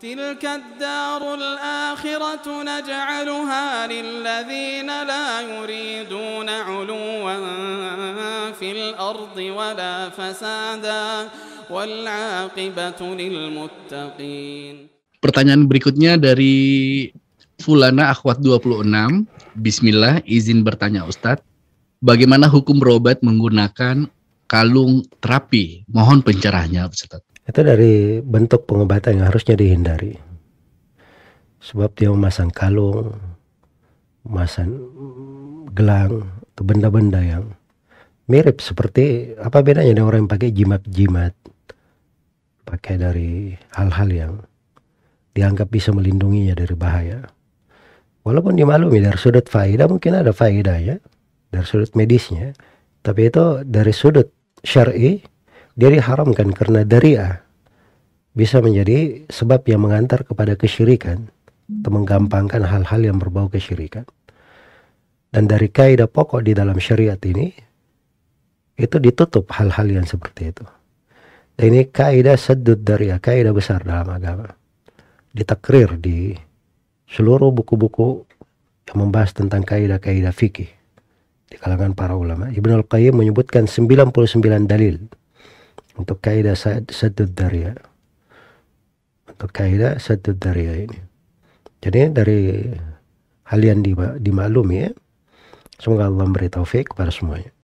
تلك الدار الآخرة نجعلها للذين لا يريدون علوا في الأرض ولا فسادا والعاقبة للمتقين Pertanyaan berikutnya dari Fulana Akhwat 26 Bismillah izin bertanya Ustadz Bagaimana hukum berobat menggunakan kalung terapi? Mohon pencerahnya Ustadz itu dari bentuk pengobatan yang harusnya dihindari. Sebab dia memasang kalung, memasang gelang, atau benda-benda yang mirip seperti apa bedanya dengan orang yang pakai jimat-jimat. Pakai dari hal-hal yang dianggap bisa melindunginya dari bahaya. Walaupun dimaklumi dari sudut faedah mungkin ada faedah ya, dari sudut medisnya. Tapi itu dari sudut syari dia diharamkan karena daria bisa menjadi sebab yang mengantar kepada kesyirikan atau menggampangkan hal-hal yang berbau kesyirikan. Dan dari kaidah pokok di dalam syariat ini itu ditutup hal-hal yang seperti itu. Dan ini kaidah sedut dari kaidah besar dalam agama. Ditakrir di seluruh buku-buku yang membahas tentang kaidah-kaidah fikih di kalangan para ulama. Ibnu Al-Qayyim menyebutkan 99 dalil untuk kaidah sadud darya untuk kaidah sadud darya ini jadi dari hal yang dimaklumi ya semoga Allah memberi taufik kepada semuanya